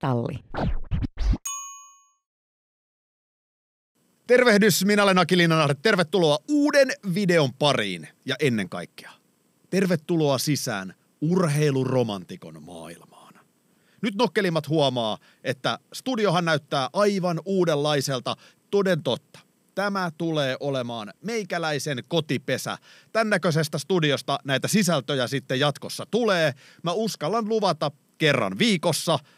Talli. Tervehdys, minä olen Aki Linnanar. Tervetuloa uuden videon pariin ja ennen kaikkea. Tervetuloa sisään urheiluromantikon maailmaan. Nyt nokkelimmat huomaa, että studiohan näyttää aivan uudenlaiselta, toden totta tämä tulee olemaan meikäläisen kotipesä. Tämän näköisestä studiosta näitä sisältöjä sitten jatkossa tulee. Mä uskallan luvata kerran viikossa –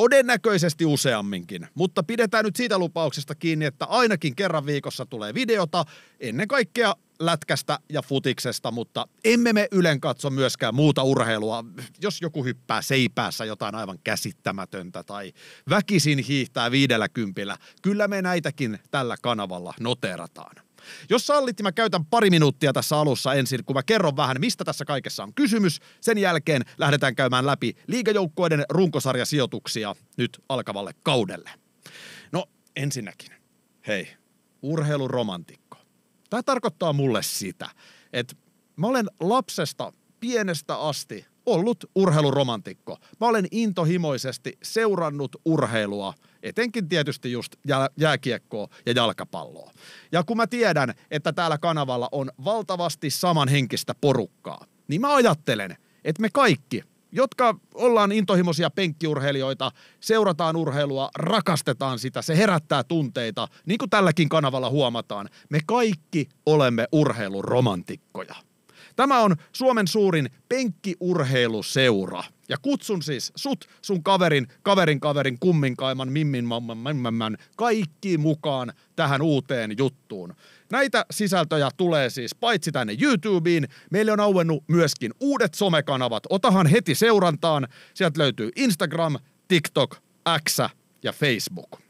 todennäköisesti useamminkin, mutta pidetään nyt siitä lupauksesta kiinni, että ainakin kerran viikossa tulee videota, ennen kaikkea lätkästä ja futiksesta, mutta emme me Ylen katso myöskään muuta urheilua, jos joku hyppää seipäässä jotain aivan käsittämätöntä tai väkisin hiihtää viidellä kympillä. Kyllä me näitäkin tällä kanavalla noterataan. Jos sallitti, mä käytän pari minuuttia tässä alussa ensin, kun mä kerron vähän, mistä tässä kaikessa on kysymys. Sen jälkeen lähdetään käymään läpi liigajoukkueiden runkosarjasijoituksia nyt alkavalle kaudelle. No, ensinnäkin. Hei, urheiluromantikko. Tämä tarkoittaa mulle sitä, että mä olen lapsesta pienestä asti ollut urheiluromantikko. Mä olen intohimoisesti seurannut urheilua, etenkin tietysti just jääkiekkoa ja jalkapalloa. Ja kun mä tiedän, että täällä kanavalla on valtavasti samanhenkistä porukkaa, niin mä ajattelen, että me kaikki, jotka ollaan intohimoisia penkkiurheilijoita, seurataan urheilua, rakastetaan sitä, se herättää tunteita, niin kuin tälläkin kanavalla huomataan, me kaikki olemme urheiluromantikkoja. Tämä on Suomen suurin penkkiurheiluseura. Ja kutsun siis sut, sun kaverin, kaverin kaverin, kumminkaiman, mimmin, mamman, mamman, kaikki mukaan tähän uuteen juttuun. Näitä sisältöjä tulee siis paitsi tänne YouTubeen, meille on auennut myöskin uudet somekanavat. Otahan heti seurantaan, sieltä löytyy Instagram, TikTok, X ja Facebook.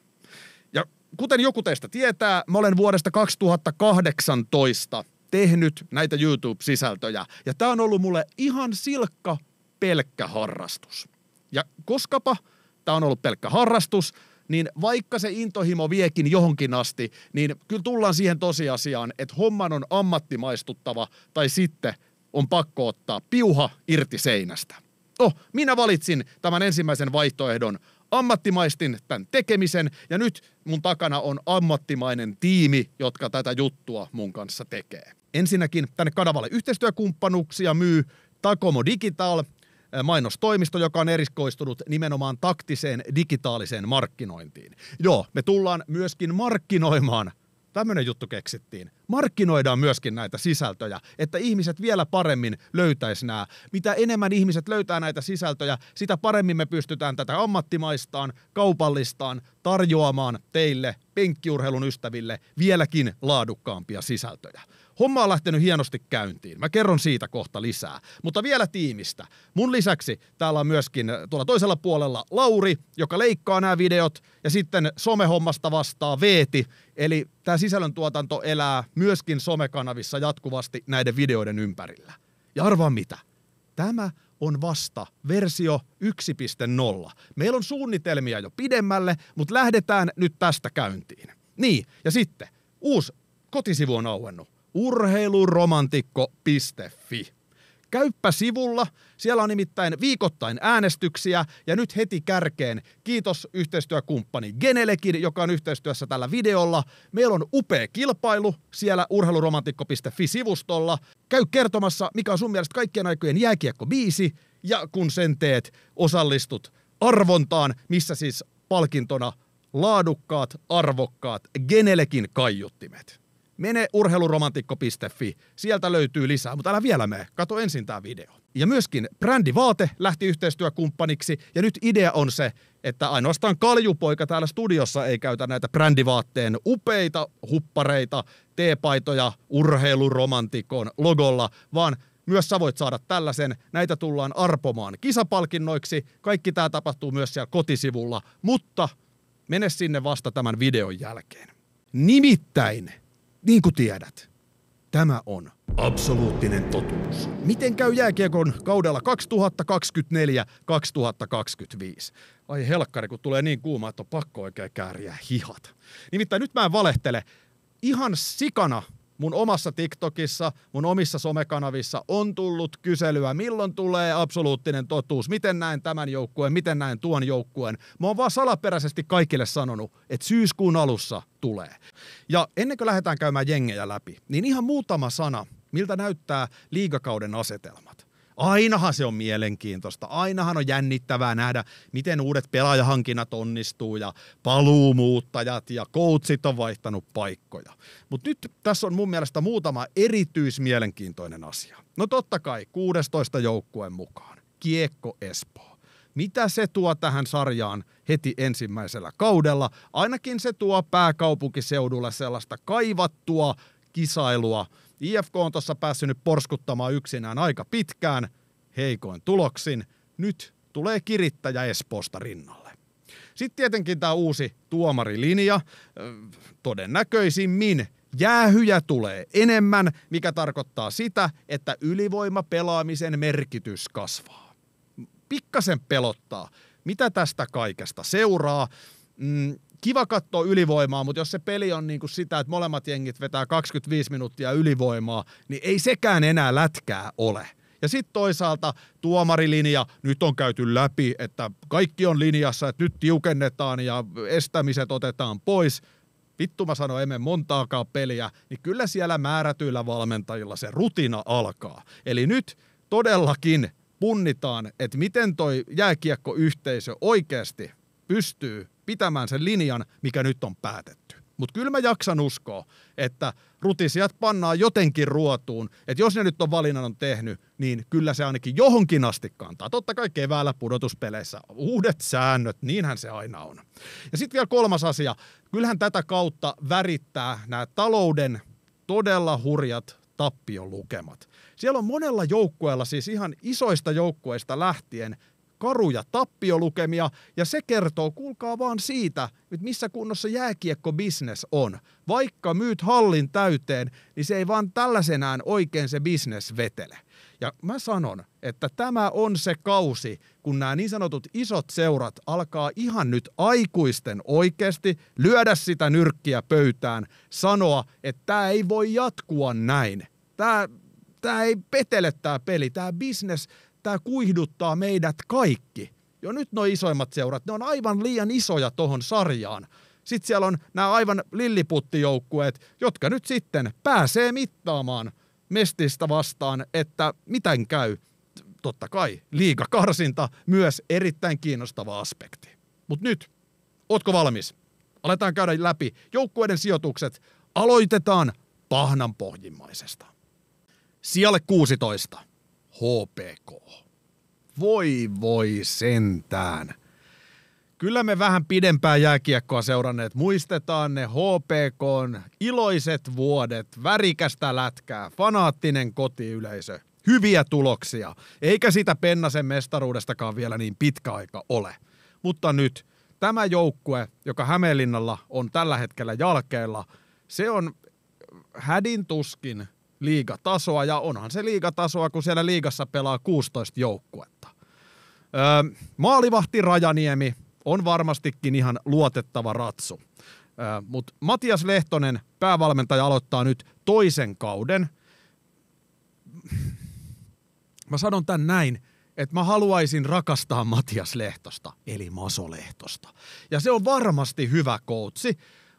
Ja kuten joku teistä tietää, mä olen vuodesta 2018 tehnyt näitä YouTube-sisältöjä. Ja tämä on ollut mulle ihan silkka pelkkä harrastus. Ja koskapa tämä on ollut pelkkä harrastus, niin vaikka se intohimo viekin johonkin asti, niin kyllä tullaan siihen tosiasiaan, että homman on ammattimaistuttava tai sitten on pakko ottaa piuha irti seinästä. Oh, minä valitsin tämän ensimmäisen vaihtoehdon ammattimaistin tämän tekemisen ja nyt mun takana on ammattimainen tiimi, jotka tätä juttua mun kanssa tekee. Ensinnäkin tänne kanavalle yhteistyökumppanuuksia myy Takomo Digital, eh, mainostoimisto, joka on eriskoistunut nimenomaan taktiseen digitaaliseen markkinointiin. Joo, me tullaan myöskin markkinoimaan Tämmöinen juttu keksittiin. Markkinoidaan myöskin näitä sisältöjä, että ihmiset vielä paremmin löytäisi nämä. Mitä enemmän ihmiset löytää näitä sisältöjä, sitä paremmin me pystytään tätä ammattimaistaan, kaupallistaan, tarjoamaan teille, penkkiurheilun ystäville, vieläkin laadukkaampia sisältöjä. Homma on lähtenyt hienosti käyntiin. Mä kerron siitä kohta lisää. Mutta vielä tiimistä. Mun lisäksi täällä on myöskin tuolla toisella puolella Lauri, joka leikkaa nämä videot, ja sitten somehommasta vastaa Veeti, eli tämä sisällöntuotanto elää myöskin somekanavissa jatkuvasti näiden videoiden ympärillä. Ja arvaa mitä? Tämä on vasta versio 1.0. Meillä on suunnitelmia jo pidemmälle, mutta lähdetään nyt tästä käyntiin. Niin, ja sitten uusi kotisivu on auennut urheiluromantikko.fi. Käyppä sivulla, siellä on nimittäin viikoittain äänestyksiä ja nyt heti kärkeen kiitos yhteistyökumppani Genelekin, joka on yhteistyössä tällä videolla. Meillä on upea kilpailu siellä urheiluromantikko.fi-sivustolla. Käy kertomassa, mikä on sun mielestä kaikkien aikojen jääkiekko-biisi ja kun sen teet, osallistut arvontaan, missä siis palkintona laadukkaat, arvokkaat Genelekin kaiuttimet. Mene urheiluromantikko.fi, sieltä löytyy lisää, mutta älä vielä mene, kato ensin tämä video. Ja myöskin brändivaate lähti yhteistyökumppaniksi ja nyt idea on se, että ainoastaan kaljupoika täällä studiossa ei käytä näitä brändivaatteen upeita huppareita, teepaitoja urheiluromantikon logolla, vaan myös sä voit saada tällaisen. Näitä tullaan arpomaan kisapalkinnoiksi. Kaikki tämä tapahtuu myös siellä kotisivulla, mutta mene sinne vasta tämän videon jälkeen. Nimittäin niin kuin tiedät, tämä on absoluuttinen totuus. Miten käy jääkiekon kaudella 2024-2025? Ai helkkari, kun tulee niin kuuma, että on pakko oikein kääriä hihat. Nimittäin nyt mä en valehtele. Ihan sikana mun omassa TikTokissa, mun omissa somekanavissa on tullut kyselyä, milloin tulee absoluuttinen totuus, miten näen tämän joukkueen, miten näen tuon joukkueen. Mä oon vaan salaperäisesti kaikille sanonut, että syyskuun alussa tulee. Ja ennen kuin lähdetään käymään jengejä läpi, niin ihan muutama sana, miltä näyttää liigakauden asetelmat. Ainahan se on mielenkiintoista, ainahan on jännittävää nähdä, miten uudet pelaajahankinnat onnistuu ja paluumuuttajat ja koutsit on vaihtanut paikkoja. Mutta nyt tässä on mun mielestä muutama erityismielenkiintoinen asia. No totta kai 16 joukkueen mukaan. Kiekko Espoo mitä se tuo tähän sarjaan heti ensimmäisellä kaudella. Ainakin se tuo pääkaupunkiseudulla sellaista kaivattua kisailua IFK on tuossa päässyt nyt porskuttamaan yksinään aika pitkään, heikoin tuloksin. Nyt tulee kirittäjä Espoosta rinnalle. Sitten tietenkin tämä uusi tuomarilinja, todennäköisimmin jäähyjä tulee enemmän, mikä tarkoittaa sitä, että ylivoima pelaamisen merkitys kasvaa. Pikkasen pelottaa, mitä tästä kaikesta seuraa. Mm, kiva katsoa ylivoimaa, mutta jos se peli on niin kuin sitä, että molemmat jengit vetää 25 minuuttia ylivoimaa, niin ei sekään enää lätkää ole. Ja sitten toisaalta tuomarilinja, nyt on käyty läpi, että kaikki on linjassa, että nyt tiukennetaan ja estämiset otetaan pois. Vittu mä sanoin, emme montaakaan peliä, niin kyllä siellä määrätyillä valmentajilla se rutina alkaa. Eli nyt todellakin punnitaan, että miten toi jääkiekkoyhteisö oikeasti pystyy pitämään sen linjan, mikä nyt on päätetty. Mutta kyllä mä jaksan uskoa, että rutisijat pannaan jotenkin ruotuun, että jos ne nyt on valinnan on tehnyt, niin kyllä se ainakin johonkin asti kantaa. Totta kai keväällä pudotuspeleissä uudet säännöt, niinhän se aina on. Ja sitten vielä kolmas asia, kyllähän tätä kautta värittää nämä talouden todella hurjat lukemat. Siellä on monella joukkueella, siis ihan isoista joukkueista lähtien, karuja tappiolukemia ja se kertoo, kuulkaa vaan siitä, että missä kunnossa business on. Vaikka myyt hallin täyteen, niin se ei vaan tällaisenään oikein se business vetele. Ja mä sanon, että tämä on se kausi, kun nämä niin sanotut isot seurat alkaa ihan nyt aikuisten oikeasti lyödä sitä nyrkkiä pöytään, sanoa, että tämä ei voi jatkua näin. Tämä, tämä ei petele tämä peli, tämä business tämä kuihduttaa meidät kaikki. Jo nyt nuo isoimmat seurat, ne on aivan liian isoja tohon sarjaan. Sitten siellä on nämä aivan lilliputtijoukkueet, jotka nyt sitten pääsee mittaamaan mestistä vastaan, että miten käy. Totta kai liigakarsinta myös erittäin kiinnostava aspekti. Mutta nyt, ootko valmis? Aletaan käydä läpi joukkueiden sijoitukset. Aloitetaan pahnan pohjimmaisesta. Sijalle 16. HPK. Voi voi sentään. Kyllä me vähän pidempää jääkiekkoa seuranneet muistetaan ne HPKn iloiset vuodet, värikästä lätkää, fanaattinen kotiyleisö, hyviä tuloksia, eikä sitä Pennasen mestaruudestakaan vielä niin pitkä aika ole. Mutta nyt tämä joukkue, joka Hämeenlinnalla on tällä hetkellä jalkeilla, se on hädin tuskin – liigatasoa, ja onhan se liigatasoa, kun siellä liigassa pelaa 16 joukkuetta. Öö, maalivahti Rajaniemi on varmastikin ihan luotettava ratsu. Öö, Mutta Matias Lehtonen, päävalmentaja, aloittaa nyt toisen kauden. Mä sanon tän näin, että mä haluaisin rakastaa Matias Lehtosta, eli Maso Lehtosta. Ja se on varmasti hyvä koutsi,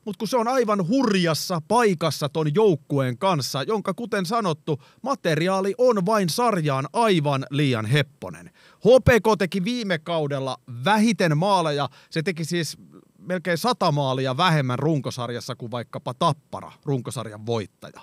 mutta kun se on aivan hurjassa paikassa ton joukkueen kanssa, jonka kuten sanottu, materiaali on vain sarjaan aivan liian hepponen. HPK teki viime kaudella vähiten maaleja, se teki siis melkein sata maalia vähemmän runkosarjassa kuin vaikkapa Tappara, runkosarjan voittaja.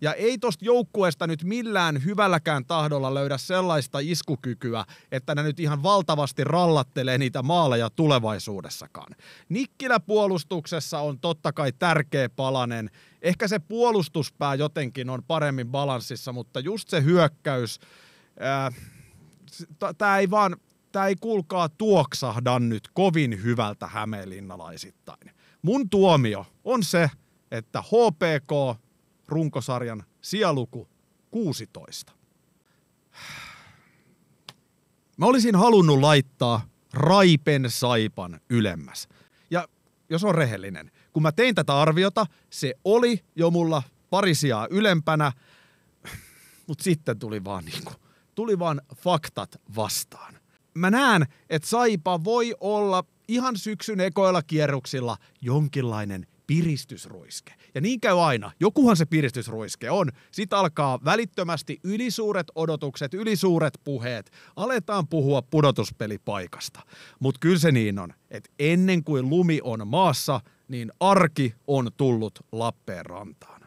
Ja ei tosta joukkueesta nyt millään hyvälläkään tahdolla löydä sellaista iskukykyä, että ne nyt ihan valtavasti rallattelee niitä maaleja tulevaisuudessakaan. Nikkilä puolustuksessa on totta kai tärkeä palanen. Ehkä se puolustuspää jotenkin on paremmin balanssissa, mutta just se hyökkäys, äh, tämä ei vaan, tämä ei kuulkaa tuoksahda nyt kovin hyvältä hämeenlinnalaisittain. Mun tuomio on se, että HPK runkosarjan sijaluku 16. Mä olisin halunnut laittaa Raipen Saipan ylemmäs. Ja jos on rehellinen, kun mä tein tätä arviota, se oli jo mulla pari sijaa ylempänä, mutta sitten tuli vaan niinku, tuli vaan faktat vastaan. Mä näen, että Saipa voi olla ihan syksyn ekoilla kierroksilla jonkinlainen piristysruiske. Ja niin käy aina. Jokuhan se piristysruiske on. Sitten alkaa välittömästi ylisuuret odotukset, ylisuuret puheet. Aletaan puhua pudotuspelipaikasta. Mutta kyllä se niin on, että ennen kuin lumi on maassa, niin arki on tullut Lappeenrantaan.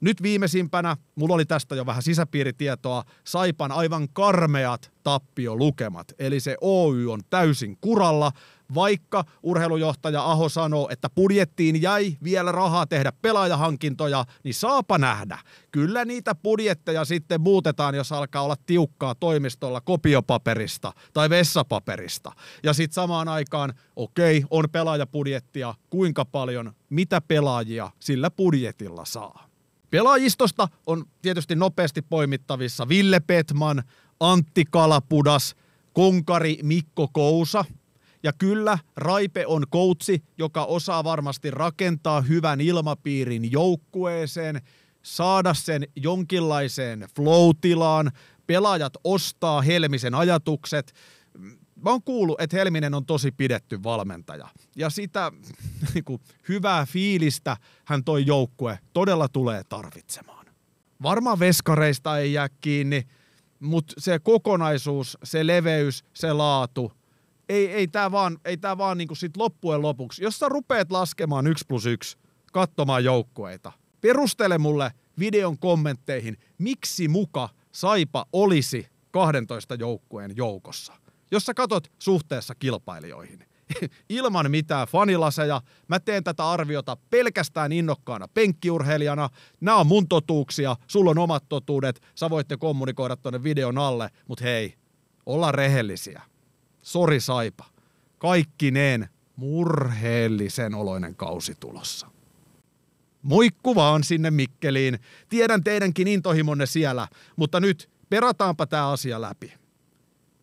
Nyt viimeisimpänä, mulla oli tästä jo vähän sisäpiiritietoa, Saipan aivan karmeat tappiolukemat. Eli se Oy on täysin kuralla vaikka urheilujohtaja Aho sanoo, että budjettiin jäi vielä rahaa tehdä pelaajahankintoja, niin saapa nähdä. Kyllä niitä budjetteja sitten muutetaan, jos alkaa olla tiukkaa toimistolla kopiopaperista tai vessapaperista. Ja sitten samaan aikaan, okei, on pelaajapudjettia, kuinka paljon, mitä pelaajia sillä budjetilla saa. Pelaajistosta on tietysti nopeasti poimittavissa Ville Petman, Antti Kalapudas, Konkari Mikko Kousa – ja kyllä, Raipe on koutsi, joka osaa varmasti rakentaa hyvän ilmapiirin joukkueeseen, saada sen jonkinlaiseen flow pelaajat ostaa Helmisen ajatukset. Mä oon kuullut, että Helminen on tosi pidetty valmentaja. Ja sitä niin kuin, hyvää fiilistä hän toi joukkue todella tulee tarvitsemaan. Varmaan veskareista ei jää kiinni, mutta se kokonaisuus, se leveys, se laatu, ei, ei tämä vaan, ei tää vaan niinku sit loppujen lopuksi, jos sä rupeat laskemaan 1 plus 1, katsomaan joukkueita, perustele mulle videon kommentteihin, miksi muka Saipa olisi 12 joukkueen joukossa, jos sä katot suhteessa kilpailijoihin. Ilman mitään fanilaseja, mä teen tätä arviota pelkästään innokkaana penkkiurheilijana. Nämä on mun totuuksia, sulla on omat totuudet, sä voitte kommunikoida tuonne videon alle, mutta hei, olla rehellisiä sori Saipa, kaikkineen murheellisen oloinen kausi tulossa. Moikku vaan sinne Mikkeliin. Tiedän teidänkin intohimonne siellä, mutta nyt perataanpa tämä asia läpi.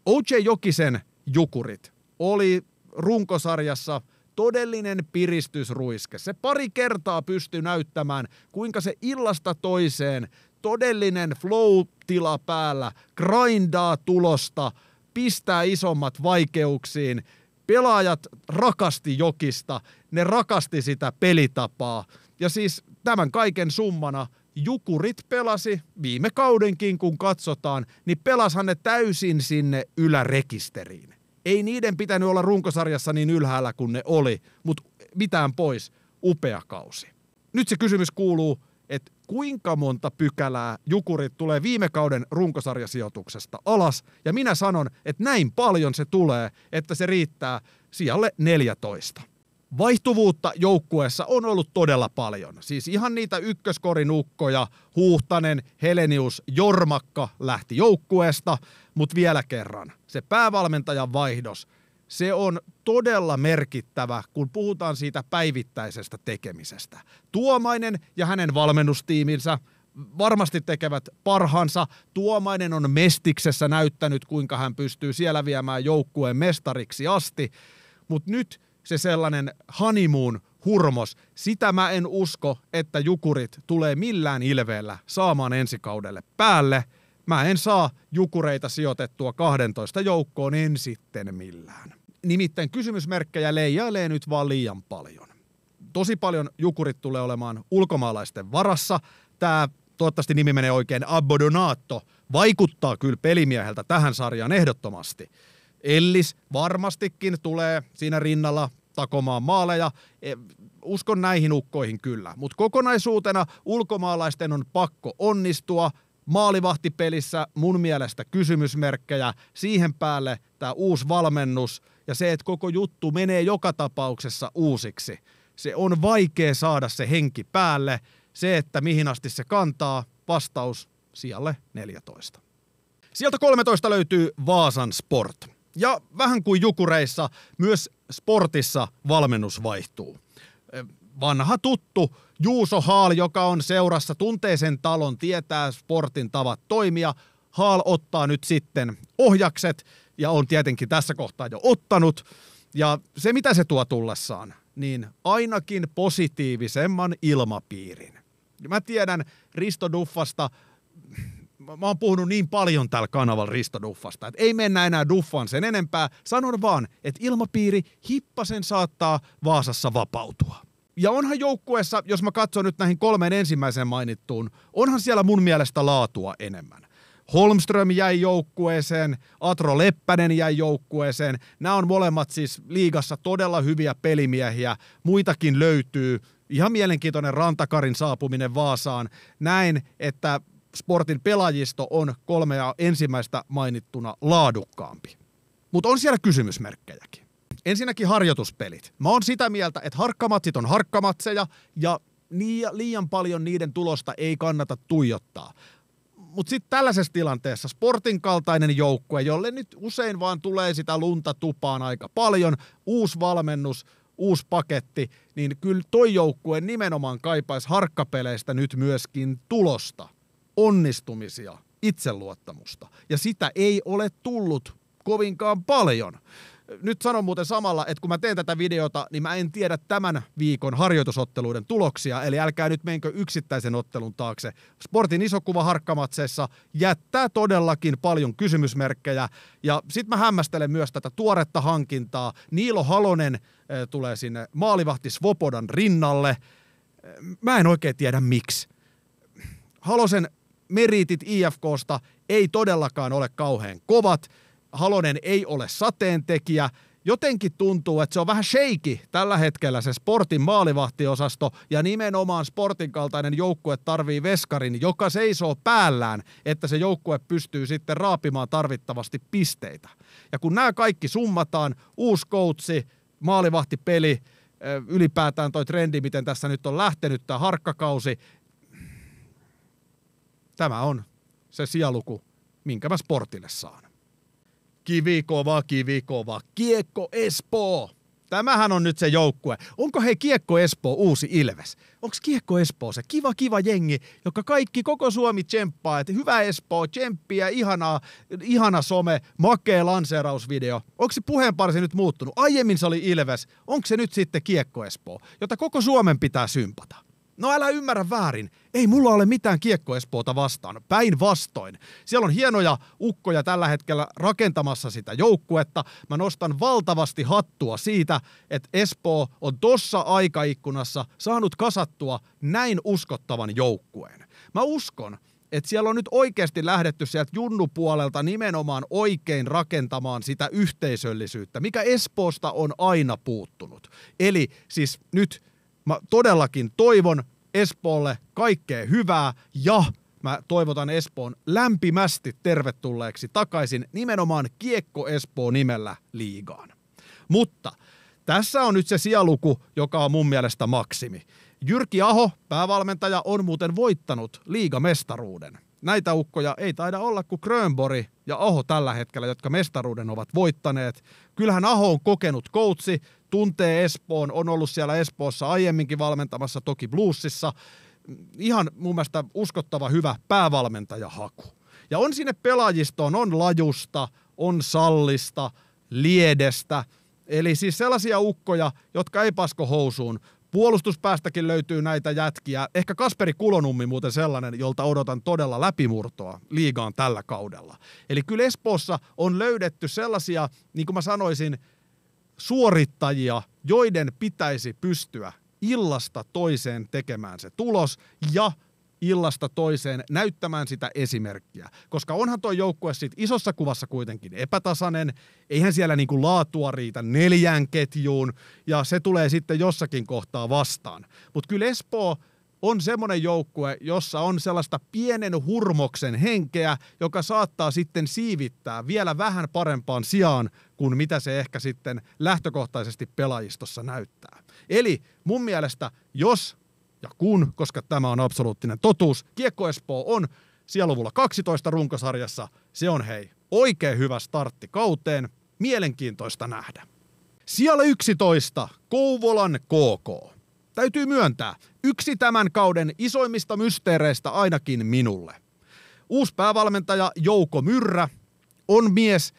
O.J. Jokisen jukurit oli runkosarjassa todellinen piristysruiske. Se pari kertaa pystyi näyttämään, kuinka se illasta toiseen todellinen flow-tila päällä grindaa tulosta – pistää isommat vaikeuksiin. Pelaajat rakasti jokista, ne rakasti sitä pelitapaa. Ja siis tämän kaiken summana Jukurit pelasi viime kaudenkin, kun katsotaan, niin pelashan ne täysin sinne ylärekisteriin. Ei niiden pitänyt olla runkosarjassa niin ylhäällä kuin ne oli, mutta mitään pois, upea kausi. Nyt se kysymys kuuluu, kuinka monta pykälää Jukurit tulee viime kauden runkosarjasijoituksesta alas, ja minä sanon, että näin paljon se tulee, että se riittää sijalle 14. Vaihtuvuutta joukkueessa on ollut todella paljon. Siis ihan niitä ykköskorinukkoja, Huhtanen, Helenius, Jormakka lähti joukkueesta, mutta vielä kerran. Se päävalmentajan vaihdos, se on todella merkittävä, kun puhutaan siitä päivittäisestä tekemisestä. Tuomainen ja hänen valmennustiiminsä varmasti tekevät parhaansa. Tuomainen on Mestiksessä näyttänyt, kuinka hän pystyy siellä viemään joukkueen mestariksi asti. Mutta nyt se sellainen hanimuun hurmos, sitä mä en usko, että jukurit tulee millään ilveellä saamaan ensikaudelle päälle – Mä en saa jukureita sijoitettua 12 joukkoon en sitten millään. Nimittäin kysymysmerkkejä leijailee nyt vaan liian paljon. Tosi paljon jukurit tulee olemaan ulkomaalaisten varassa. Tämä toivottavasti nimi menee oikein, Abodonaatto, vaikuttaa kyllä pelimieheltä tähän sarjaan ehdottomasti. Ellis varmastikin tulee siinä rinnalla takomaan maaleja. E, uskon näihin ukkoihin kyllä, mutta kokonaisuutena ulkomaalaisten on pakko onnistua – maalivahtipelissä mun mielestä kysymysmerkkejä. Siihen päälle tämä uusi valmennus ja se, että koko juttu menee joka tapauksessa uusiksi. Se on vaikea saada se henki päälle. Se, että mihin asti se kantaa, vastaus sijalle 14. Sieltä 13 löytyy Vaasan Sport. Ja vähän kuin Jukureissa, myös Sportissa valmennus vaihtuu vanha tuttu Juuso Haal, joka on seurassa, tuntee sen talon, tietää sportin tavat toimia. Haal ottaa nyt sitten ohjakset ja on tietenkin tässä kohtaa jo ottanut. Ja se, mitä se tuo tullessaan, niin ainakin positiivisemman ilmapiirin. Ja mä tiedän Risto Duffasta, mä oon puhunut niin paljon täällä kanavalla Risto Duffasta, että ei mennä enää Duffan sen enempää. Sanon vaan, että ilmapiiri hippasen saattaa Vaasassa vapautua ja onhan joukkueessa, jos mä katson nyt näihin kolmeen ensimmäiseen mainittuun, onhan siellä mun mielestä laatua enemmän. Holmström jäi joukkueeseen, Atro Leppänen jäi joukkueeseen. Nämä on molemmat siis liigassa todella hyviä pelimiehiä. Muitakin löytyy. Ihan mielenkiintoinen Rantakarin saapuminen Vaasaan. Näin, että sportin pelaajisto on kolmea ensimmäistä mainittuna laadukkaampi. Mutta on siellä kysymysmerkkejäkin. Ensinnäkin harjoituspelit. Mä oon sitä mieltä, että harkkamatsit on harkkamatseja ja liian paljon niiden tulosta ei kannata tuijottaa. Mutta sitten tällaisessa tilanteessa sportin kaltainen joukkue, jolle nyt usein vaan tulee sitä lunta tupaan aika paljon, uusi valmennus, uusi paketti, niin kyllä toi joukkue nimenomaan kaipaisi harkkapeleistä nyt myöskin tulosta, onnistumisia, itseluottamusta. Ja sitä ei ole tullut kovinkaan paljon. Nyt sanon muuten samalla, että kun mä teen tätä videota, niin mä en tiedä tämän viikon harjoitusotteluiden tuloksia, eli älkää nyt menkö yksittäisen ottelun taakse. Sportin iso kuva harkkamatseissa jättää todellakin paljon kysymysmerkkejä, ja sit mä hämmästelen myös tätä tuoretta hankintaa. Niilo Halonen eh, tulee sinne maalivahti Svopodan rinnalle. Mä en oikein tiedä miksi. Halosen meritit IFKsta ei todellakaan ole kauhean kovat, Halonen ei ole sateentekijä, jotenkin tuntuu, että se on vähän sheiki tällä hetkellä se sportin maalivahtiosasto ja nimenomaan sportin kaltainen joukkue tarvii veskarin, joka seisoo päällään, että se joukkue pystyy sitten raapimaan tarvittavasti pisteitä. Ja kun nämä kaikki summataan, uusi koutsi, maalivahtipeli, ylipäätään toi trendi, miten tässä nyt on lähtenyt tämä harkkakausi, tämä on se sijaluku, minkä mä sportille saan. Kivikova, Kivikova, Kiekko Espoo. Tämähän on nyt se joukkue. Onko hei Kiekko Espoo uusi Ilves? Onko Kiekko Espoo se kiva kiva jengi, joka kaikki koko Suomi tsemppaa, että hyvä Espoo, tsemppiä, ihanaa, ihana some, makea lanseerausvideo. Onko se puheenparsi nyt muuttunut? Aiemmin se oli Ilves, onko se nyt sitten Kiekko Espoo, jota koko Suomen pitää sympata? No älä ymmärrä väärin, ei mulla ole mitään kiekko Espoota vastaan, päinvastoin. Siellä on hienoja ukkoja tällä hetkellä rakentamassa sitä joukkuetta. Mä nostan valtavasti hattua siitä, että Espoo on tossa aikaikkunassa saanut kasattua näin uskottavan joukkueen. Mä uskon, että siellä on nyt oikeasti lähdetty sieltä junnupuolelta nimenomaan oikein rakentamaan sitä yhteisöllisyyttä, mikä Espoosta on aina puuttunut. Eli siis nyt Mä todellakin toivon Espoolle kaikkea hyvää ja mä toivotan Espoon lämpimästi tervetulleeksi takaisin nimenomaan Kiekko Espoo nimellä liigaan. Mutta tässä on nyt se sijaluku, joka on mun mielestä maksimi. Jyrki Aho, päävalmentaja, on muuten voittanut liigamestaruuden. Näitä ukkoja ei taida olla kuin Krönbori ja Aho tällä hetkellä, jotka mestaruuden ovat voittaneet. Kyllähän Aho on kokenut koutsi, tuntee Espoon, on ollut siellä Espoossa aiemminkin valmentamassa, toki Bluesissa. Ihan mun mielestä uskottava hyvä päävalmentajahaku. Ja on sinne pelaajistoon, on lajusta, on sallista, liedestä. Eli siis sellaisia ukkoja, jotka ei pasko housuun. Puolustuspäästäkin löytyy näitä jätkiä. Ehkä Kasperi Kulonummi muuten sellainen, jolta odotan todella läpimurtoa liigaan tällä kaudella. Eli kyllä Espoossa on löydetty sellaisia, niin kuin mä sanoisin, suorittajia, joiden pitäisi pystyä illasta toiseen tekemään se tulos ja illasta toiseen näyttämään sitä esimerkkiä. Koska onhan tuo joukkue sitten isossa kuvassa kuitenkin epätasainen, eihän siellä niinku laatua riitä neljään ketjuun, ja se tulee sitten jossakin kohtaa vastaan. Mutta kyllä Espoo on semmoinen joukkue, jossa on sellaista pienen hurmoksen henkeä, joka saattaa sitten siivittää vielä vähän parempaan sijaan kuin mitä se ehkä sitten lähtökohtaisesti pelaajistossa näyttää. Eli mun mielestä, jos ja kun, koska tämä on absoluuttinen totuus, Kiekko Espoo on sijaluvulla 12 runkosarjassa, se on hei oikein hyvä startti kauteen, mielenkiintoista nähdä. Siellä 11, Kouvolan KK. Täytyy myöntää, yksi tämän kauden isoimmista mysteereistä ainakin minulle. Uusi päävalmentaja Jouko Myrrä on mies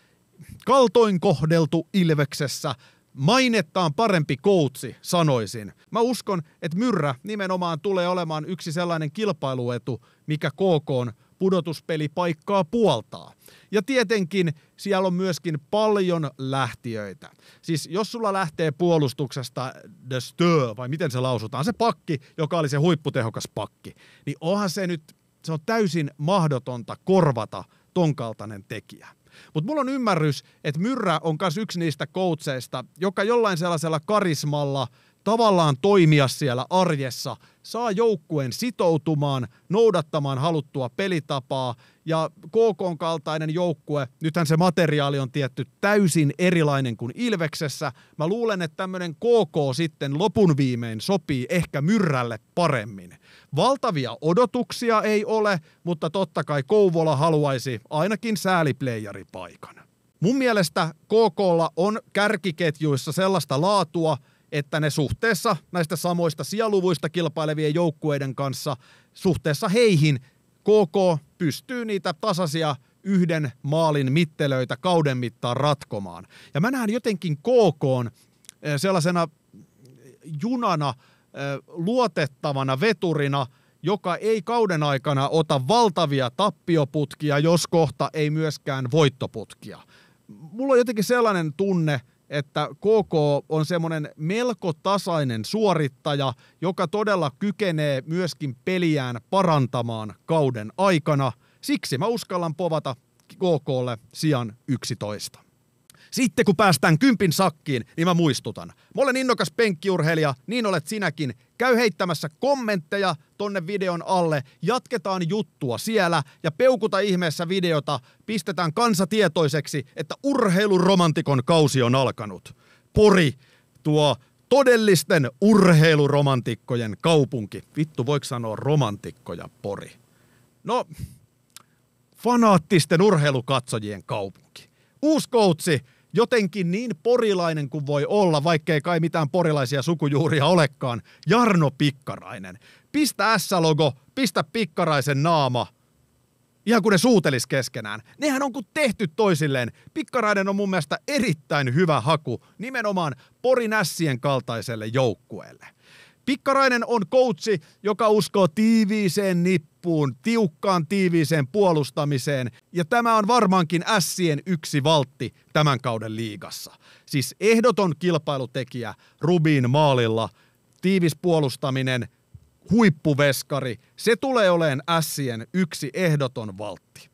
kaltoin kohdeltu Ilveksessä, mainettaan parempi koutsi, sanoisin. Mä uskon, että Myrrä nimenomaan tulee olemaan yksi sellainen kilpailuetu, mikä KK on pudotuspelipaikkaa puoltaa. Ja tietenkin siellä on myöskin paljon lähtiöitä. Siis jos sulla lähtee puolustuksesta The Stur, vai miten se lausutaan, se pakki, joka oli se huipputehokas pakki, niin onhan se nyt, se on täysin mahdotonta korvata tonkaltainen tekijä. Mutta mulla on ymmärrys, että Myrrä on myös yksi niistä koutseista, joka jollain sellaisella karismalla – tavallaan toimia siellä arjessa, saa joukkueen sitoutumaan, noudattamaan haluttua pelitapaa ja KK kaltainen joukkue, nythän se materiaali on tietty täysin erilainen kuin Ilveksessä. Mä luulen, että tämmöinen KK sitten lopun viimein sopii ehkä myrrälle paremmin. Valtavia odotuksia ei ole, mutta totta kai Kouvola haluaisi ainakin sääliplayeripaikan. Mun mielestä KKlla on kärkiketjuissa sellaista laatua, että ne suhteessa näistä samoista sijaluvuista kilpailevien joukkueiden kanssa, suhteessa heihin KK pystyy niitä tasaisia yhden maalin mittelöitä kauden mittaan ratkomaan. Ja mä näen jotenkin KK eh, sellaisena eh, junana, eh, luotettavana veturina, joka ei kauden aikana ota valtavia tappioputkia, jos kohta ei myöskään voittoputkia. Mulla on jotenkin sellainen tunne, että KK on semmoinen melko tasainen suorittaja, joka todella kykenee myöskin peliään parantamaan kauden aikana. Siksi mä uskallan povata KKlle sijan 11. Sitten kun päästään kympin sakkiin, niin mä muistutan. Mä olen innokas penkkiurheilija, niin olet sinäkin. Käy heittämässä kommentteja tonne videon alle. Jatketaan juttua siellä ja peukuta ihmeessä videota. Pistetään kansa tietoiseksi, että urheiluromantikon kausi on alkanut. Pori, tuo todellisten urheiluromantikkojen kaupunki. Vittu, voiko sanoa romantikkoja Pori? No, fanaattisten urheilukatsojien kaupunki. Uusi koutsi, jotenkin niin porilainen kuin voi olla, vaikkei kai mitään porilaisia sukujuuria olekaan, Jarno Pikkarainen. Pistä S-logo, pistä Pikkaraisen naama, ihan kuin ne suutelis keskenään. Nehän on kuin tehty toisilleen. Pikkarainen on mun mielestä erittäin hyvä haku nimenomaan ässien kaltaiselle joukkueelle. Pikkarainen on koutsi, joka uskoo tiiviiseen nippuun loppuun, tiukkaan tiiviiseen puolustamiseen, ja tämä on varmaankin ässien yksi valtti tämän kauden liigassa. Siis ehdoton kilpailutekijä Rubin maalilla, tiivis puolustaminen, huippuveskari, se tulee olemaan ässien yksi ehdoton valtti.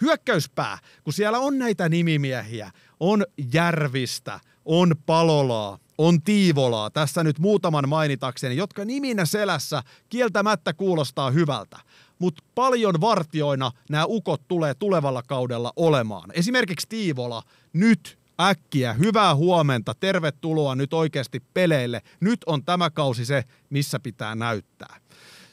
Hyökkäyspää, kun siellä on näitä nimimiehiä, on Järvistä, on Palolaa, on Tiivolaa, tässä nyt muutaman mainitakseni, jotka niminä selässä kieltämättä kuulostaa hyvältä mutta paljon vartioina nämä ukot tulee tulevalla kaudella olemaan. Esimerkiksi Tiivola nyt äkkiä, hyvää huomenta, tervetuloa nyt oikeasti peleille. Nyt on tämä kausi se, missä pitää näyttää.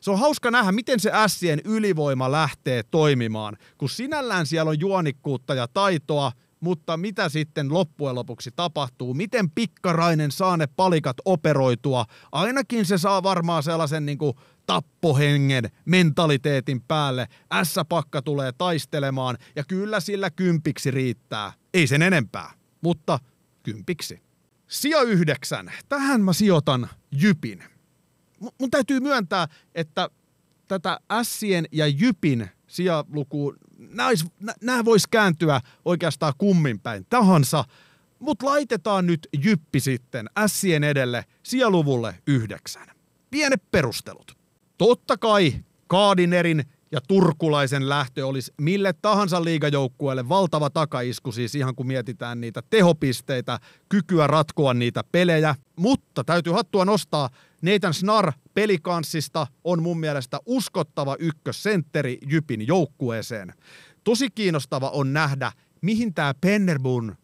Se on hauska nähdä, miten se ässien ylivoima lähtee toimimaan, kun sinällään siellä on juonikkuutta ja taitoa, mutta mitä sitten loppujen lopuksi tapahtuu? Miten pikkarainen saa ne palikat operoitua? Ainakin se saa varmaan sellaisen niin kuin tappohengen mentaliteetin päälle. S-pakka tulee taistelemaan ja kyllä sillä kympiksi riittää. Ei sen enempää, mutta kympiksi. Sija yhdeksän. Tähän mä sijoitan Jypin. Mun täytyy myöntää, että tätä ässien ja Jypin sijalukua, nämä vois kääntyä oikeastaan kummin päin tahansa, mutta laitetaan nyt Jyppi sitten ässien edelle sijaluvulle yhdeksän. Pienet perustelut. Totta kai Kaadinerin ja turkulaisen lähtö olisi mille tahansa liigajoukkueelle valtava takaisku, siis ihan kun mietitään niitä tehopisteitä, kykyä ratkoa niitä pelejä. Mutta täytyy hattua nostaa, Nathan Snar pelikanssista on mun mielestä uskottava ykkössentteri Jypin joukkueeseen. Tosi kiinnostava on nähdä, mihin tämä Pennerbun,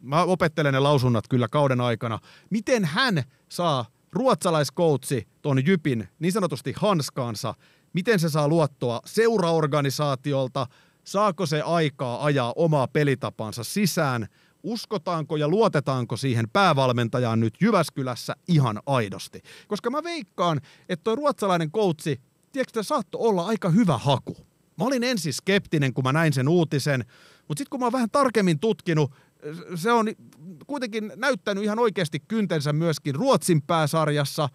mä opettelen ne lausunnat kyllä kauden aikana, miten hän saa ruotsalaiskoutsi tuon Jypin niin sanotusti hanskaansa, miten se saa luottoa seuraorganisaatiolta, saako se aikaa ajaa omaa pelitapansa sisään, uskotaanko ja luotetaanko siihen päävalmentajaan nyt Jyväskylässä ihan aidosti. Koska mä veikkaan, että tuo ruotsalainen koutsi, tiedätkö, saattoi olla aika hyvä haku. Mä olin ensin skeptinen, kun mä näin sen uutisen, mutta sitten kun mä oon vähän tarkemmin tutkinut, se on kuitenkin näyttänyt ihan oikeasti kyntensä myöskin Ruotsin pääsarjassa.